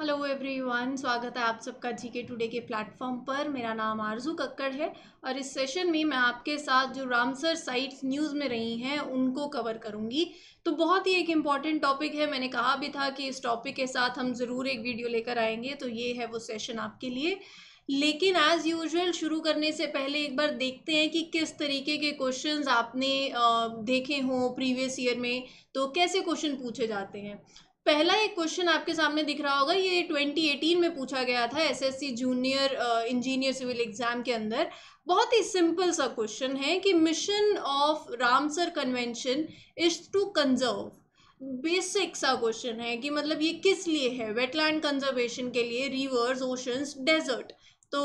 Hello everyone स्वागत है आप सबका जी के टुडे के प्लेटफॉर्म पर मेरा नाम आरजू कक्कड़ है और इस सेशन में मैं आपके साथ जो रामसर साइट्स न्यूज़ में रही हैं उनको कवर करूंगी तो बहुत ही एक इम्पॉर्टेंट टॉपिक है मैंने कहा भी था कि इस टॉपिक के साथ हम ज़रूर एक वीडियो लेकर आएंगे तो ये है वो सेशन आपके लिए लेकिन एज़ यूजल शुरू करने से पहले एक बार देखते हैं कि किस तरीके के क्वेश्चंस आपने देखे हों प्रीवियस ईयर में तो कैसे क्वेश्चन पूछे जाते हैं पहला एक क्वेश्चन आपके सामने दिख रहा होगा ये 2018 में पूछा गया था SSC junior engineer civil exam के अंदर बहुत ही सिंपल सा क्वेश्चन है कि mission of Ramsar convention is to conserve basic सा क्वेश्चन है कि मतलब ये किस लिए है वेटलैंड कंजर्वेशन के लिए रिवर्स ओशंस डेजर्ट तो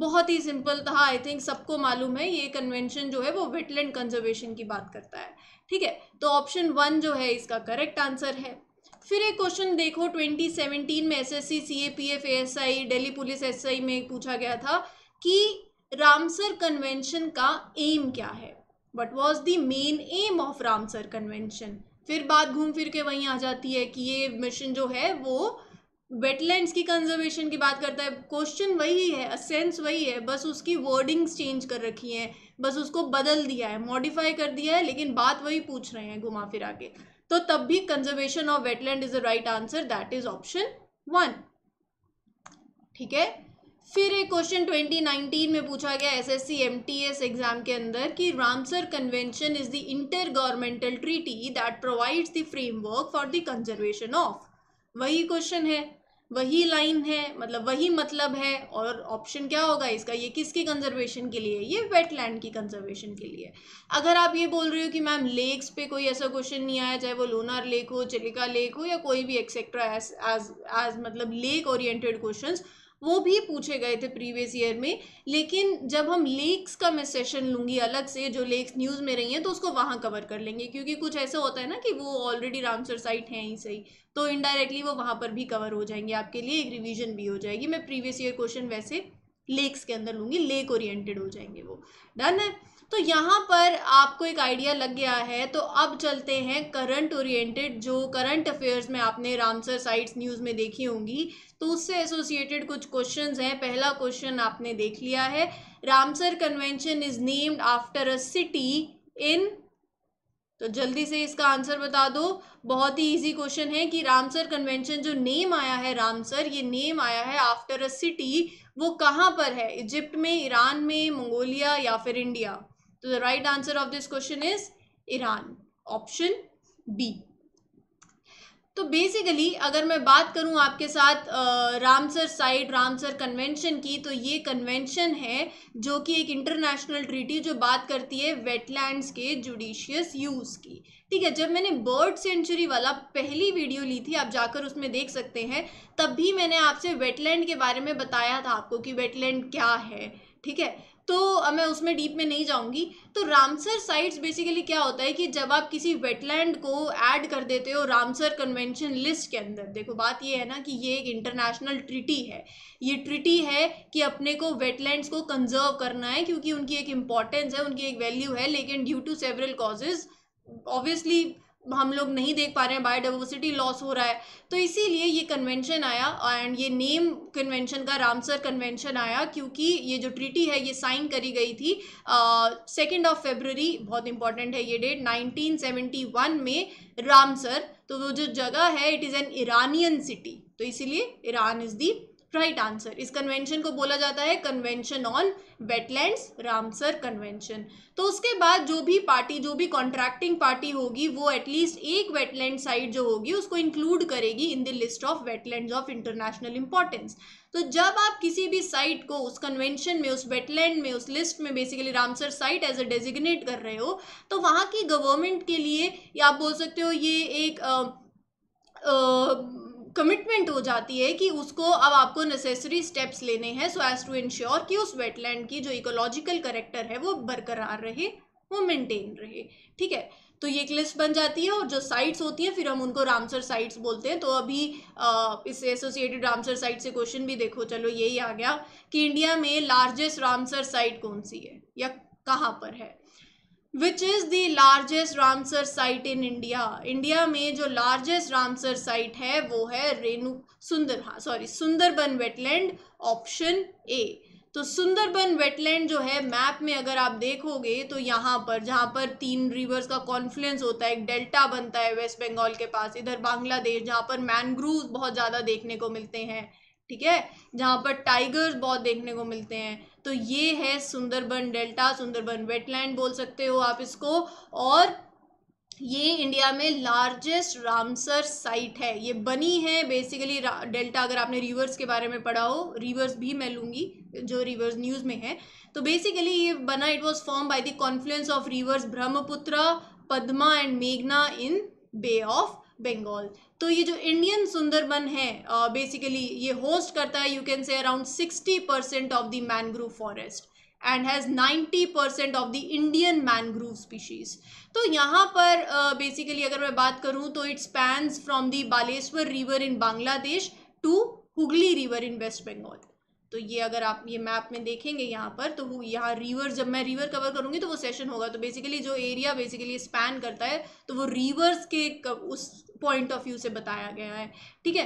बहुत ही सिंपल था आई थिंक सबको मालूम है ये कन्वेंशन जो है वो वेटलैंड कंजर्वेशन की बात करता है ठीक है तो ऑप्शन वन जो है इसका करेक्ट आंसर है फिर एक क्वेश्चन देखो 2017 में SSC CAPF ASI Delhi police SI में पूछा गया था कि रामसर कन्वेंशन का एम क्या है what was the main aim of Ramsar convention फिर बात घूम फिर के वहीं आ जाती है कि ये मिशन जो है वो वेटलैंड्स की कंजर्वेशन की बात करता है क्वेश्चन वही है सेंस वही है बस उसकी वर्डिंग्स चेंज कर रखी हैं बस उसको बदल दिया है मॉडिफाई कर दिया है लेकिन बात वही पूछ रहे हैं घुमा फिरा के तो तब भी conservation of wetland is the right answer that is option one ठीक है फिर एक क्वेश्चन 2019 में पूछा गया एसएससी एमटीएस एग्जाम के अंदर कि Ramsar convention is the intergovernmental treaty that provides the framework for the conservation of वही क्वेश्चन है वही लाइन है मतलब वही मतलब है और ऑप्शन क्या होगा इसका ये किसकी कंजर्वेशन के लिए ये वेटलैंड की कंजर्वेशन के लिए अगर आप ये बोल रहे हो कि मैम लेक्स पे कोई ऐसा क्वेश्चन नहीं आया चाहे वो लोनार लेक हो चिलिका लेक हो या कोई भी एक्सेट्रा एज एज मतलब लेक ओरिएंटेड क्वेश्चंस वो भी पूछे गए थे प्रीवियस ईयर में लेकिन जब हम लेक्स का मैं सेशन लूँगी अलग से जो लेक्स न्यूज़ में रही हैं तो उसको वहाँ कवर कर लेंगे क्योंकि कुछ ऐसा होता है ना कि वो ऑलरेडी रामसर साइट हैं ही सही तो इनडायरेक्टली वो वहाँ पर भी कवर हो जाएंगे आपके लिए एक रिविजन भी हो जाएगी मैं प्रीवियस ईयर क्वेश्चन वैसे लेक्स के अंदर होंगी लेक ओरिएंटेड हो जाएंगे वो डन है तो यहाँ पर आपको एक आइडिया लग गया है तो अब चलते हैं करंट ओरिएंटेड जो करंट अफेयर्स में आपने रामसर साइट्स न्यूज़ में देखी होंगी तो उससे एसोसिएटेड कुछ क्वेश्चंस हैं पहला क्वेश्चन आपने देख लिया है Ramsar convention is named after a city in तो जल्दी से इसका आंसर बता दो बहुत ही इजी क्वेश्चन है कि रामसर कन्वेंशन जो नेम आया है रामसर ये नेम आया है आफ्टर अ सिटी वो कहाँ पर है इजिप्ट में ईरान में मंगोलिया या फिर इंडिया तो the right answer of this question is Iran option B तो बेसिकली अगर मैं बात करूं आपके साथ रामसर साइट रामसर कन्वेंशन की तो ये कन्वेंशन है जो कि एक इंटरनेशनल ट्रीटी जो बात करती है वेटलैंड्स के जुडिशियस यूज़ की ठीक है जब मैंने बर्ड सेंचुरी वाला पहली वीडियो ली थी आप जाकर उसमें देख सकते हैं तब भी मैंने आपसे वेटलैंड के बारे में बताया था आपको कि वेटलैंड क्या है ठीक है तो मैं उसमें डीप में नहीं जाऊंगी तो रामसर साइट्स बेसिकली क्या होता है कि जब आप किसी वेटलैंड को ऐड कर देते हो रामसर कन्वेंशन लिस्ट के अंदर देखो बात ये है ना कि ये एक इंटरनेशनल ट्रिटी है ये ट्रिटी है कि अपने को वेटलैंड्स को कंजर्व करना है क्योंकि उनकी एक इम्पॉर्टेंस है उनकी एक वैल्यू है लेकिन due to several causes obviously हम लोग नहीं देख पा रहे हैं बायोडाइवर्सिटी लॉस हो रहा है तो इसीलिए ये कन्वेंशन आया एंड ये नेम कन्वेंशन का रामसर कन्वेंशन आया क्योंकि ये जो ट्रीटी है ये साइन करी गई थी सेकेंड ऑफ फेबररी बहुत इंपॉर्टेंट है ये डेट 1971 में रामसर तो वो जो जगह है it is an Iranian city तो इसीलिए Iran is the right answer इस कन्वेंशन को बोला जाता है convention on wetlands Ramsar convention तो उसके बाद जो भी पार्टी जो भी कॉन्ट्रैक्टिंग पार्टी होगी वो एटलीस्ट एक वेटलैंड साइट जो होगी उसको इंक्लूड करेगी in the list of wetland of international importance तो जब आप किसी भी साइट को उस कन्वेंशन में उस वेटलैंड में उस लिस्ट में basically Ramsar site as a designate कर रहे हो तो वहाँ की गवर्नमेंट के लिए या आप बोल सकते हो ये एक uh, कमिटमेंट हो जाती है कि उसको अब आपको नेसेसरी स्टेप्स लेने हैं सो एज टू इंश्योर कि उस वेटलैंड की जो इकोलॉजिकल करेक्टर है वो बरकरार रहे वो मेंटेन रहे ठीक है तो ये एक लिस्ट बन जाती है और जो साइट्स होती हैं फिर हम उनको रामसर साइट्स बोलते हैं तो अभी इससे एसोसिएटेड रामसर साइट से क्वेश्चन भी देखो चलो यही आ गया कि इंडिया में लार्जेस्ट रामसर साइट कौन सी है या कहाँ पर है which is the largest Ramsar site in India India में जो लार्जेस्ट रामसर साइट है वो है रेनू सुंदर हाँ sorry Sundarban wetland option A तो सुंदरबन वेटलैंड जो है मैप में अगर आप देखोगे तो यहाँ पर जहाँ पर तीन रिवर्स का कॉन्फ्लुएंस होता है एक डेल्टा बनता है वेस्ट बंगाल के पास इधर बांग्लादेश जहाँ पर मैनग्रूव बहुत ज़्यादा देखने को मिलते हैं ठीक है जहाँ पर टाइगर्स बहुत देखने को मिलते हैं तो ये है सुंदरबन डेल्टा सुंदरबन वेटलैंड बोल सकते हो आप इसको और ये इंडिया में लार्जेस्ट रामसर साइट है ये बनी है बेसिकली डेल्टा अगर आपने रिवर्स के बारे में पढ़ा हो रिवर्स भी मैं लूँगी जो रिवर्स न्यूज़ में है तो बेसिकली ये बना it was form by the confluence of rivers Brahmaputra Padma and मेघना इन बे ऑफ बंगाल तो ये जो इंडियन सुंदरबन है बेसिकली uh, ये होस्ट करता है you can say around sixty percent of the mangrove forest and has ninety percent of the Indian mangrove species तो यहाँ पर बेसिकली uh, अगर मैं बात करूँ तो it's spans from the Baleshwar river in Bangladesh to Hooghly river in West Bengal तो ये अगर आप ये मैप में देखेंगे यहाँ पर तो यहाँ रिवर जब मैं रिवर कवर करूँगी तो वो सेशन होगा तो बेसिकली जो एरिया बेसिकली स्पैन करता है तो वो रिवर्स के उस पॉइंट ऑफ व्यू से बताया गया है ठीक है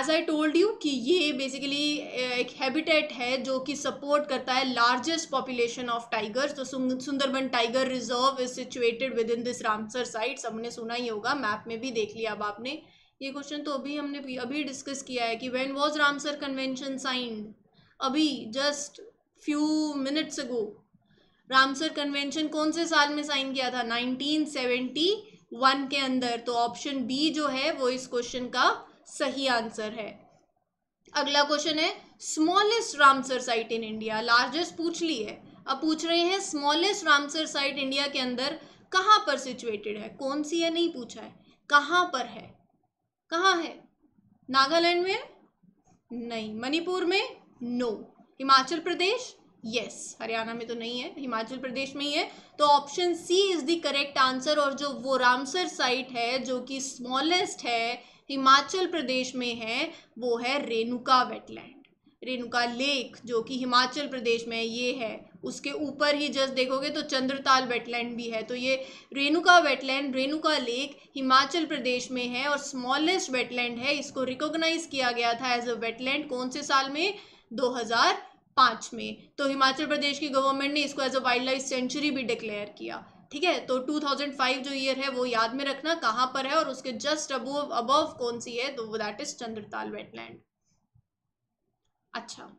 एज आई टोल्ड यू कि ये बेसिकली एक हैबिटेट है जो कि सपोर्ट करता है लार्जेस्ट पॉपुलेशन ऑफ टाइगर्स तो Sundarban tiger reserve is situated within this Ramsar site सबने सुना ही होगा मैप में भी देख लिया अब आपने ये क्वेश्चन तो अभी हमने अभी डिस्कस किया है कि when was Ramsar convention signed अभी just few minutes ago Ramsar convention कौन से साल में साइन किया था 1971 के अंदर तो ऑप्शन बी जो है वो इस क्वेश्चन का सही आंसर है अगला क्वेश्चन है smallest Ramsar site in India largest पूछ ली है अब पूछ रहे हैं स्मॉलेस्ट रामसर साइट इंडिया के अंदर कहाँ पर सिचुएटेड है कौन सी है नहीं पूछा है कहाँ पर है कहाँ है नागालैंड में नहीं मणिपुर में no Himachal Pradesh yes yes. Haryana में तो नहीं है हिमाचल प्रदेश में ही है तो option C is the correct answer और जो वो रामसर साइट है जो कि स्मॉलेस्ट है हिमाचल प्रदेश में है वो है रेणुका वेटलैंड रेणुका लेक जो कि हिमाचल प्रदेश में ये है उसके ऊपर ही जस्ट देखोगे तो चंद्रताल वेटलैंड भी है तो ये रेणुका वेटलैंड रेणुका लेक हिमाचल प्रदेश में है और स्मॉलेस्ट वेटलैंड है इसको रिकॉग्नाइज किया गया था एज अ वेटलैंड कौन से साल में 2005 में तो हिमाचल प्रदेश की गवर्नमेंट ने इसको as a wild life sanctuary भी डिक्लेयर किया ठीक है तो 2005 जो ईयर है वो याद में रखना कहाँ पर है और उसके जस्ट अबोव अबव कौन सी है तो वो दैट इज चंद्रताल वेटलैंड अच्छा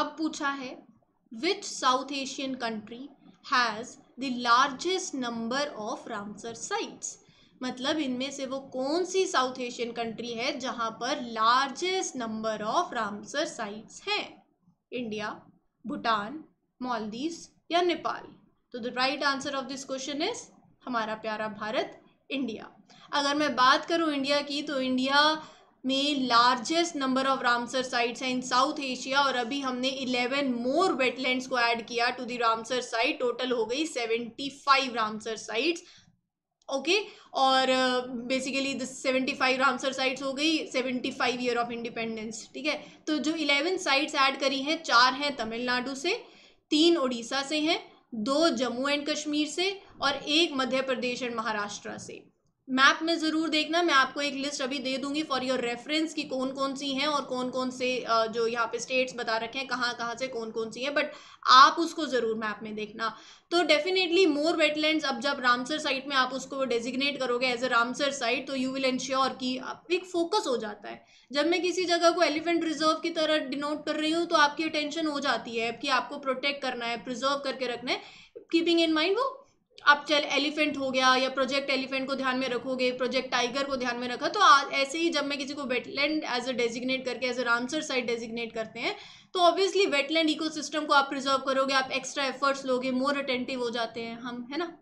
अब पूछा है which South Asian country has the largest number of Ramsar sites मतलब इनमें से वो कौन सी साउथ एशियन कंट्री है जहाँ पर largest number of Ramsar sites हैं इंडिया भूटान मालदीव्स या नेपाल तो the right answer of this question is हमारा प्यारा भारत इंडिया अगर मैं बात करूँ इंडिया की तो इंडिया में largest number of Ramsar sites हैं इन साउथ एशिया और अभी हमने 11 मोर वेटलैंड्स को ऐड किया to the Ramsar site total हो गई 75 रामसर साइट्स ओके और basically seventy five Ramsar sites हो गई seventy five year of independence ठीक है तो जो इलेवन साइट्स ऐड करी हैं चार हैं तमिलनाडु से तीन उड़ीसा से हैं दो जम्मू एंड कश्मीर से और एक मध्य प्रदेश एंड महाराष्ट्र से मैप में ज़रूर देखना मैं आपको एक लिस्ट अभी दे दूंगी फॉर योर रेफरेंस कि कौन कौन सी हैं और कौन कौन से जो यहाँ पे स्टेट्स बता रखे हैं कहाँ कहाँ से कौन कौन सी हैं बट आप उसको ज़रूर मैप में देखना तो डेफिनेटली मोर वेटलैंड्स अब जब रामसर साइट में आप उसको डेजिग्नेट करोगे एज ए रामसर साइट तो यू विल इंश्योर कि एक फोकस हो जाता है जब मैं किसी जगह को एलिफेंट रिजर्व की तरह डिनोट कर रही हूँ तो आपकी अटेंशन हो जाती है कि आपको प्रोटेक्ट करना है प्रिजर्व करके रखना है कीपिंग इन माइंड वो आप चल एलिफेंट हो गया या प्रोजेक्ट एलिफेंट को ध्यान में रखोगे प्रोजेक्ट टाइगर को ध्यान में रखा तो आ, ऐसे ही जब मैं किसी को वेटलैंड एज अ डेजिग्नेट करके as a Ramsar site designate करते हैं तो ऑब्वियसली वेटलैंड इकोसिस्टम को आप प्रिजर्व करोगे आप एक्स्ट्रा एफर्ट्स लोगे मोर अटेंटिव हो जाते हैं हम है ना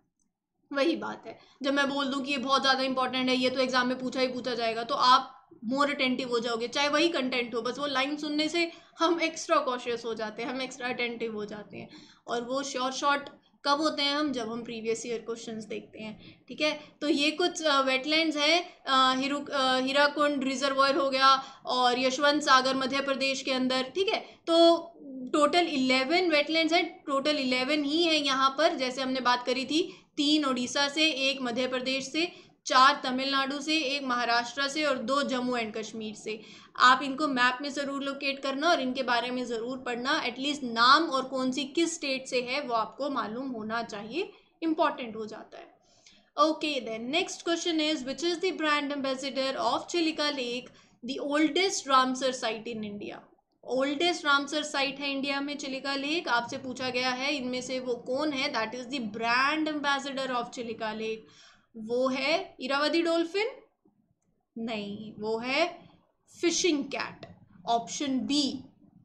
वही बात है जब मैं बोल दूँ कि ये बहुत ज़्यादा इंपॉर्टेंट है ये तो एग्जाम में पूछा ही पूछा जाएगा तो आप मोर अटेंटिव हो जाओगे चाहे वही कंटेंट हो बस वो लाइन सुनने से हम एक्स्ट्रा कॉशियस हो जाते हैं हम एक्स्ट्रा अटेंटिव हो जाते हैं और वो श्योर शॉर्ट कब होते हैं हम जब हम प्रीवियस ईयर क्वेश्चन देखते हैं ठीक है तो ये कुछ वेटलैंड्स हैं हिरु हीराकुंड रिजर्वॉयर हो गया और यशवंत सागर मध्य प्रदेश के अंदर ठीक है तो टोटल इलेवन वेटलैंड्स हैं टोटल इलेवन ही हैं यहाँ पर जैसे हमने बात करी थी तीन उड़ीसा से एक मध्य प्रदेश से चार तमिलनाडु से एक महाराष्ट्र से और दो जम्मू एंड कश्मीर से आप इनको मैप में ज़रूर लोकेट करना और इनके बारे में ज़रूर पढ़ना एटलीस्ट नाम और कौन सी किस स्टेट से है वो आपको मालूम होना चाहिए इंपॉर्टेंट हो जाता है okay then next question is which is the brand ambassador of Chilika lake the oldest Ramsar site in India oldest Ramsar site है इंडिया में चिलिका लेक आपसे पूछा गया है इनमें से वो कौन है that is the brand ambassador of Chilika lake वो है इरावदी डॉल्फिन नहीं वो है fishing cat option B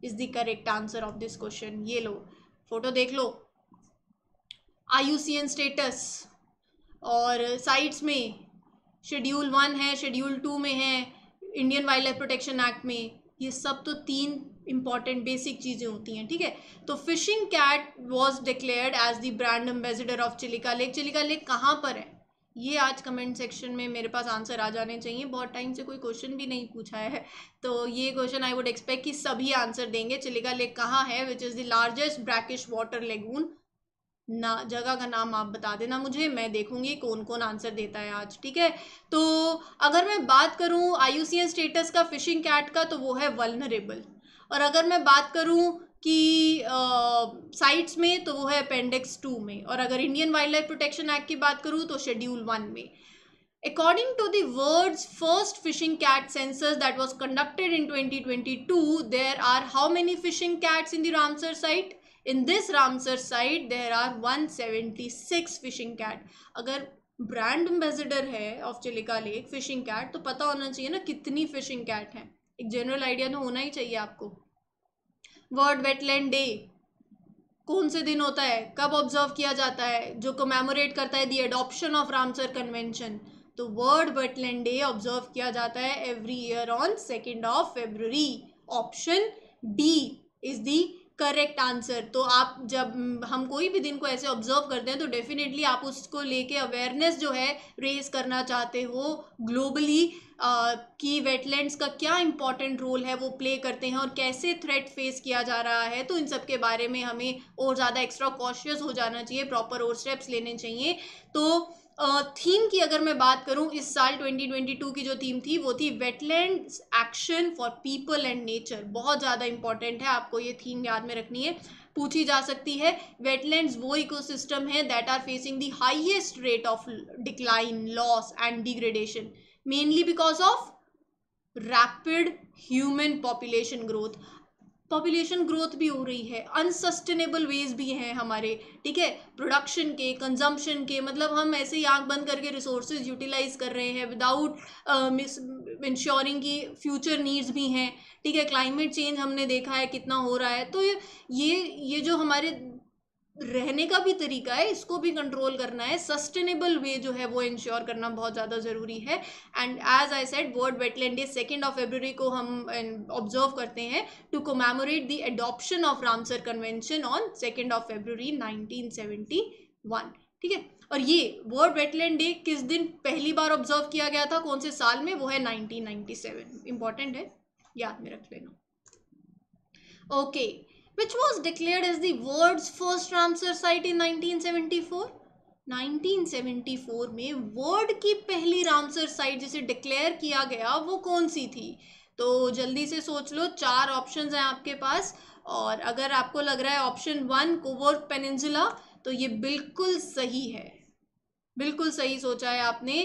is the correct answer of this question ये लो फोटो देख लो आईयूसीएन स्टेटस और साइट्स में शेड्यूल वन है शेड्यूल टू में है Indian wild life protection act में ये सब तो तीन इंपॉर्टेंट बेसिक चीज़ें होती हैं ठीक है तो fishing cat was declared as the brand ambassador of Chilika lake Chilika lake कहाँ पर है ये आज कमेंट सेक्शन में मेरे पास आंसर आ जाने चाहिए बहुत टाइम से कोई क्वेश्चन भी नहीं पूछा है तो ये क्वेश्चन आई वुड एक्सपेक्ट कि सभी आंसर देंगे चिलिका लेक कहाँ है which is the largest brackish water lagoon ना जगह का नाम आप बता देना मुझे मैं देखूंगी कौन कौन आंसर देता है आज ठीक है तो अगर मैं बात करूं आई स्टेटस का फिशिंग कैट का तो वो है वलनरेबल और अगर मैं बात करूँ कि साइट्स uh, में तो वो है अपेंडिक्स टू में और अगर Indian wild life protection act की बात करूँ तो शेड्यूल वन में According to the world's first fishing cat census that was conducted in 2022, there are how many fishing cats in the Ramsar site? In this Ramsar site, there are 176 fishing cat. अगर brand ambassador है of Chilika lake fishing cat तो पता होना चाहिए ना कितनी fishing cat हैं एक जनरल आइडिया तो होना ही चाहिए आपको वर्ल्ड वेटलैंड डे कौन से दिन होता है कब ऑब्जर्व किया जाता है जो कमेमोरेट करता है the adoption of Ramsar convention तो वर्ल्ड वेटलैंड डे ऑब्जर्व किया जाता है every year on second of February option D is the correct answer तो आप जब हम कोई भी दिन को ऐसे ऑब्जर्व करते हैं तो डेफिनेटली आप उसको लेके अवेयरनेस जो है रेज करना चाहते हो ग्लोबली कि वेटलैंड्स का क्या इंपॉर्टेंट रोल है वो प्ले करते हैं और कैसे थ्रेट फेस किया जा रहा है तो इन सब के बारे में हमें और ज़्यादा एक्स्ट्रा कॉशियस हो जाना चाहिए प्रॉपर और स्टेप्स लेने चाहिए तो अगर मैं बात करूं इस साल 2022 की जो थीम थी वो थी wetland action for people and nature बहुत ज़्यादा इंपॉर्टेंट है आपको ये थीम याद में रखनी है पूछी जा सकती है वेटलैंड्स वो इकोसिस्टम है that are facing the highest rate of decline loss and degradation mainly because of rapid human population growth population growth भी हो रही है अनसस्टेनेबल वेज भी हैं हमारे ठीक है प्रोडक्शन के कंजम्पशन के मतलब हम ऐसे ही आँख बंद करके रिसोर्सेज यूटिलाइज कर रहे हैं विदाउट मिस इंश्योरिंग की फ्यूचर नीड्स भी हैं ठीक है क्लाइमेट चेंज हमने देखा है कितना हो रहा है तो ये ये जो हमारे रहने का भी तरीका है इसको भी कंट्रोल करना है सस्टेनेबल वे जो है वो इंश्योर करना बहुत ज़्यादा ज़रूरी है and as I said world wetland day second of February को हम ऑब्जर्व अं, करते हैं to commemorate the adoption of Ramsar convention on second of February nineteen ठीक है और ये वर्ल्ड वेटलैंड डे किस दिन पहली बार ऑब्जर्व किया गया था कौन से साल में वो है सेवन इंपॉर्टेंट है याद में रख लेना okay okay. which was declared as the world's first Ramsar site in 1974. 1974 में वर्ल्ड की पहली ramsar साइट जिसे डिक्लेयर किया गया वो कौन सी थी तो जल्दी से सोच लो चार options हैं आपके पास और अगर आपको लग रहा है ऑप्शन वन कोवर्क पेनिनसुला तो ये बिल्कुल सही है बिल्कुल सही सोचा है आपने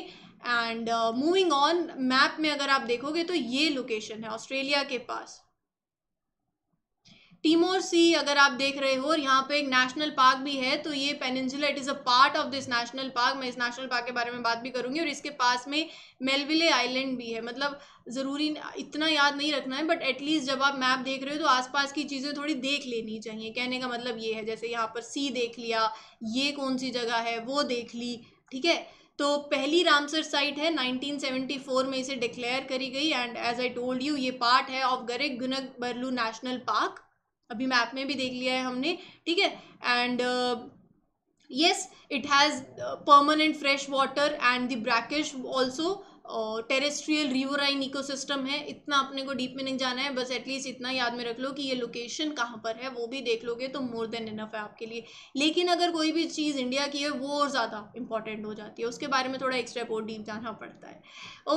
एंड मूविंग ऑन मैप में अगर आप देखोगे तो ये लोकेशन है ऑस्ट्रेलिया के पास टीमोर सी अगर आप देख रहे हो और यहाँ पे एक नेशनल पार्क भी है तो ये peninsula it is a part of this national park मैं इस नेशनल पार्क के बारे में बात भी करूँगी और इसके पास में मेलविले आइलैंड भी है मतलब ज़रूरी इतना याद नहीं रखना है बट एटलीस्ट जब आप मैप देख रहे हो तो आसपास की चीज़ें थोड़ी देख लेनी चाहिए कहने का मतलब ये है जैसे यहाँ पर सी देख लिया ये कौन सी जगह है वो देख ली ठीक है तो पहली रामसर साइट है 1974 में इसे डिक्लेयर करी गई and as I told you ये पार्ट है ऑफ गरेग गुनक बरलू नेशनल पार्क अभी मैप में भी देख लिया है हमने ठीक है and yes it has permanent fresh water and the brackish also terrestrial eco ecosystem है इतना अपने को डीप में नहीं जाना है बस एटलीस्ट इतना याद में रख लो कि ये लोकेशन कहाँ पर है वो भी देख लोगे तो मोर देन इनफ है आपके लिए लेकिन अगर कोई भी चीज़ इंडिया की है वो और ज़्यादा इंपॉर्टेंट हो जाती है उसके बारे में थोड़ा एक्स्ट्रा और डीप जाना पड़ता है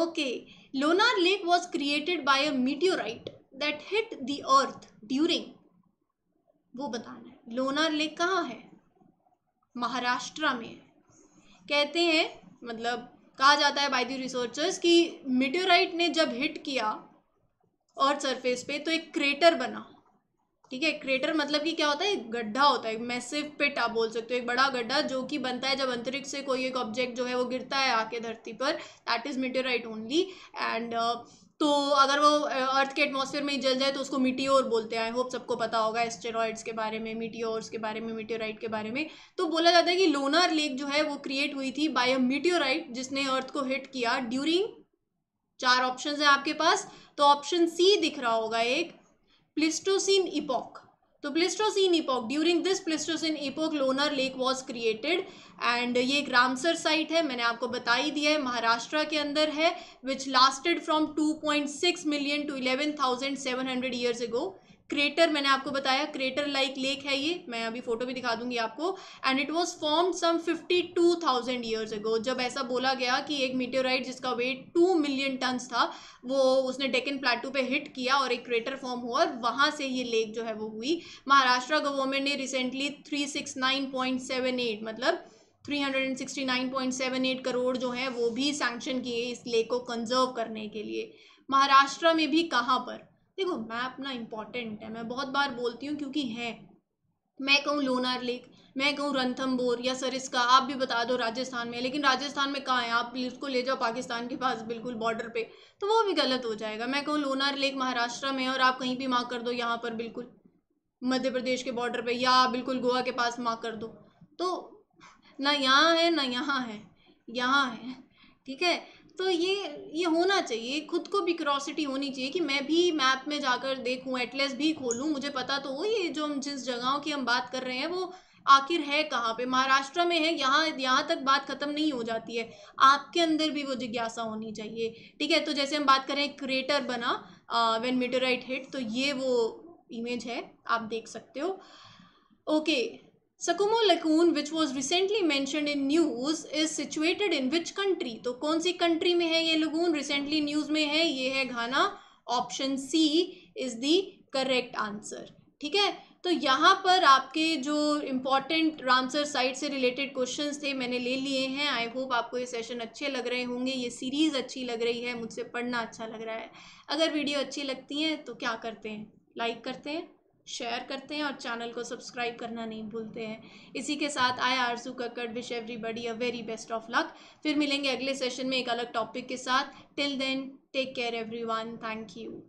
okay Lonar lake was created by a meteorite that hit the earth during वो बताना है लोनार लेक कहाँ है महाराष्ट्र में है कहते हैं मतलब कहा जाता है बाई दी रिसर्चर्स कि मिटोराइट ने जब हिट किया और सरफेस पे तो एक क्रेटर बना ठीक है क्रेटर मतलब कि क्या होता है गड्ढा होता है मैसिव पिट आप बोल सकते हो एक बड़ा गड्ढा जो कि बनता है जब अंतरिक्ष से कोई एक ऑब्जेक्ट जो है वो गिरता है आके धरती पर that is meteorite only and तो अगर वो अर्थ के एटमोसफेयर में ही जल जाए तो उसको मिटियोर बोलते हैं आई होप सबको पता होगा एस्टेरॉयड्स के बारे में मिटियोर्स के बारे में मिटियोराइट के बारे में तो बोला जाता है कि लोनार लेक जो है वो क्रिएट हुई थी बाय अ मिटियोराइट जिसने अर्थ को हिट किया ड्यूरिंग चार ऑप्शन है आपके पास तो ऑप्शन सी दिख रहा होगा एक प्लिस्टोसिन इपॉक तो Pleistocene epoch during this Pleistocene epoch Lonar lake was created and ये एक रामसर साइट है मैंने आपको बता ही दिया है महाराष्ट्र के अंदर है which lasted from 2.6 million to 11,700 years ago crater मैंने आपको बताया क्रेटर लाइक लेक है ये मैं अभी फोटो भी दिखा दूंगी आपको and it was form some 52,000 years ago जब ऐसा बोला गया कि एक मीटियोराइट जिसका वेट टू मिलियन टन था वो उसने डेकन प्लाटू पे हिट किया और एक क्रेटर फॉर्म हुआ और वहाँ से ये लेक जो है वो हुई महाराष्ट्र गवर्नमेंट ने रिसेंटली थ्री मतलब 369.78 करोड़ जो है वो भी सैंक्शन किए इस लेक को कंजर्व करने के लिए महाराष्ट्र में भी कहाँ पर देखो मैप ना इम्पॉर्टेंट है मैं बहुत बार बोलती हूँ क्योंकि है मैं कहूँ लोनार लेक मैं कहूँ रंथम्बोर या सरिस्का आप भी बता दो राजस्थान में लेकिन राजस्थान में कहाँ है आप उसको ले जाओ पाकिस्तान के पास बिल्कुल बॉर्डर पे तो वो भी गलत हो जाएगा मैं कहूँ लोनार लेक महाराष्ट्र में और आप कहीं भी माँ कर दो यहाँ पर बिल्कुल मध्य प्रदेश के बॉर्डर पे या बिल्कुल गोवा के पास माँ कर दो तो ना यहाँ है ना यहाँ है यहाँ है ठीक है तो ये ये होना चाहिए खुद को भी क्रॉसिटी होनी चाहिए कि मैं भी मैप में जाकर देखूं एटलेस भी खोलूं मुझे पता तो हो ये जो हम जिस जगहों की हम बात कर रहे हैं वो आखिर है कहाँ पे महाराष्ट्र में है यहाँ यहाँ तक बात ख़त्म नहीं हो जाती है आपके अंदर भी वो जिज्ञासा होनी चाहिए ठीक है तो जैसे हम बात करें क्रेटर बना वेन मिटोराइट हिट तो ये वो इमेज है आप देख सकते हो okay Sakumo Lagoon which was recently mention in news is situated in which country तो कौन सी कंट्री में है ये लगून रिसेंटली न्यूज़ में है ये है Ghana option C is the correct answer ठीक है तो यहाँ पर आपके जो इम्पॉर्टेंट रामसर साइट से रिलेटेड क्वेश्चंस थे मैंने ले लिए हैं आई होप आपको ये सेशन अच्छे लग रहे होंगे ये सीरीज़ अच्छी लग रही है मुझसे पढ़ना अच्छा लग रहा है अगर वीडियो अच्छी लगती है तो क्या करते हैं लाइक करते हैं शेयर करते हैं और चैनल को सब्सक्राइब करना नहीं भूलते हैं इसी के साथ I Aarzoo Kakkar wish everybody a very best of luck फिर मिलेंगे अगले सेशन में एक अलग टॉपिक के साथ till then take care one thank you